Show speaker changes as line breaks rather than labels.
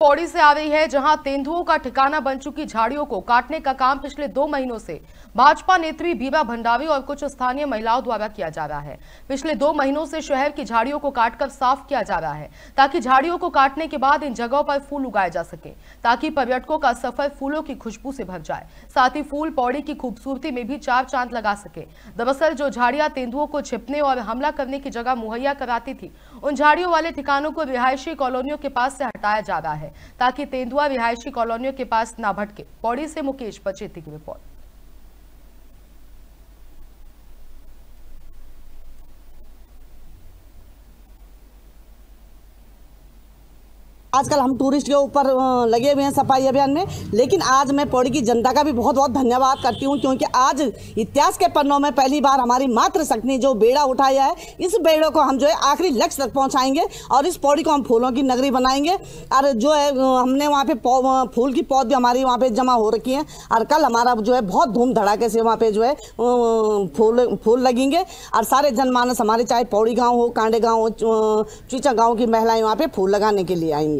पौड़ी से आ रही है जहां तेंदुओं का ठिकाना बन चुकी झाड़ियों को काटने का काम पिछले दो महीनों से भाजपा नेत्री बीबा भंडावी और कुछ स्थानीय महिलाओं द्वारा किया जा रहा है पिछले दो महीनों से शहर की झाड़ियों को काटकर साफ किया जा रहा है ताकि झाड़ियों को काटने के बाद इन जगहों पर फूल उगाए जा सके ताकि पर्यटकों का सफर फूलों की खुशबू से भर जाए साथ ही फूल पौड़ी की खूबसूरती में भी चार चांद लगा सके दरअसल जो झाड़िया तेंदुओं को छिपने और हमला करने की जगह मुहैया कराती थी उन झाड़ियों वाले ठिकानों को रिहायशी कॉलोनियों के पास से हटाया जा रहा है है ताकि तेंदुआ रिहायशी कॉलोनियों के पास ना भटके पौड़ी से मुकेश पचेती की रिपोर्ट
आजकल हम टूरिस्ट के ऊपर लगे हुए हैं सफाई अभियान में लेकिन आज मैं पौड़ी की जनता का भी बहुत बहुत धन्यवाद करती हूँ क्योंकि आज इतिहास के पन्नों में पहली बार हमारी मातृशक्ति जो बेड़ा उठाया है इस बेड़ों को हम जो है आखिरी लक्ष्य तक पहुँचाएंगे और इस पौड़ी को हम फूलों की नगरी बनाएंगे और जो है हमने वहाँ पे फूल की पौध भी हमारी वहाँ पे जमा हो रखी है और कल हमारा जो है बहुत धूम धड़ाके से वहाँ पे जो है फूल फूल लगेंगे और सारे जनमानस हमारे चाहे पौड़ी गाँव हो कांडे गाँव हो चीचा गाँव की महिलाएं वहाँ पे फूल लगाने के लिए आएंगी